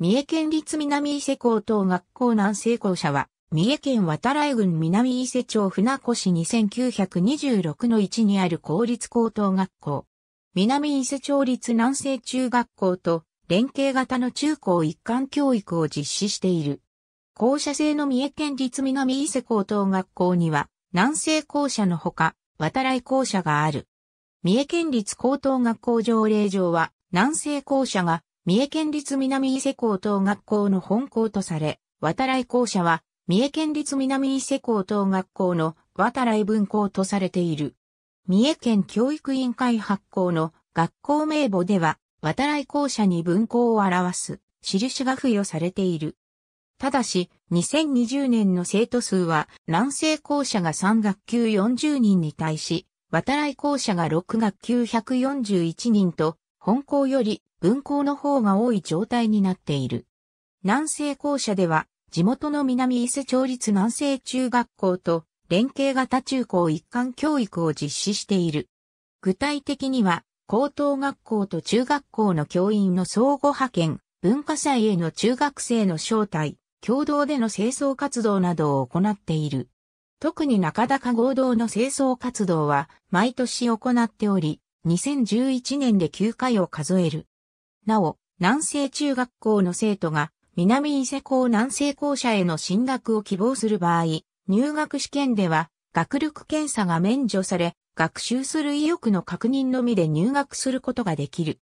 三重県立南伊勢高等学校南西校舎は、三重県渡来郡南伊勢町船越2926の1にある公立高等学校。南伊勢町立南西中学校と連携型の中高一貫教育を実施している。校舎制の三重県立南伊勢高等学校には、南西校舎のほか、渡来校舎がある。三重県立高等学校条例上は、南西校舎が三重県立南伊勢高等学校の本校とされ、渡来校舎は、三重県立南伊勢高等学校の渡来分校とされている。三重県教育委員会発行の学校名簿では、渡来校舎に分校を表す印が付与されている。ただし、2020年の生徒数は、南西校舎が3学級40人に対し、渡来校舎が6学級141人と、本校より分校の方が多い状態になっている。南西校舎では、地元の南伊勢町立南西中学校と連携型中高一貫教育を実施している。具体的には、高等学校と中学校の教員の相互派遣、文化祭への中学生の招待、共同での清掃活動などを行っている。特に中高合同の清掃活動は毎年行っており、2011年で9回を数える。なお、南西中学校の生徒が南伊勢校南西校舎への進学を希望する場合、入学試験では学力検査が免除され、学習する意欲の確認のみで入学することができる。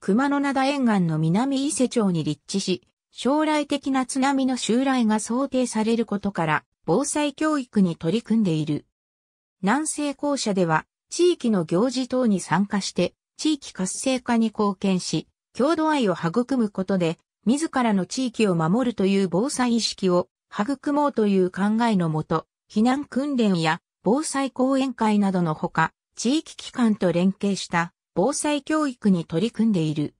熊野灘沿岸の南伊勢町に立地し、将来的な津波の襲来が想定されることから、防災教育に取り組んでいる。南西校舎では、地域の行事等に参加して、地域活性化に貢献し、郷土愛を育むことで、自らの地域を守るという防災意識を育もうという考えのもと、避難訓練や防災講演会などのほか、地域機関と連携した防災教育に取り組んでいる。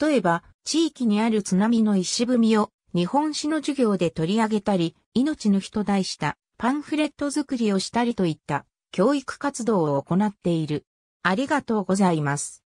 例えば、地域にある津波の石踏みを日本史の授業で取り上げたり、命の人題したパンフレット作りをしたりといった教育活動を行っている。ありがとうございます。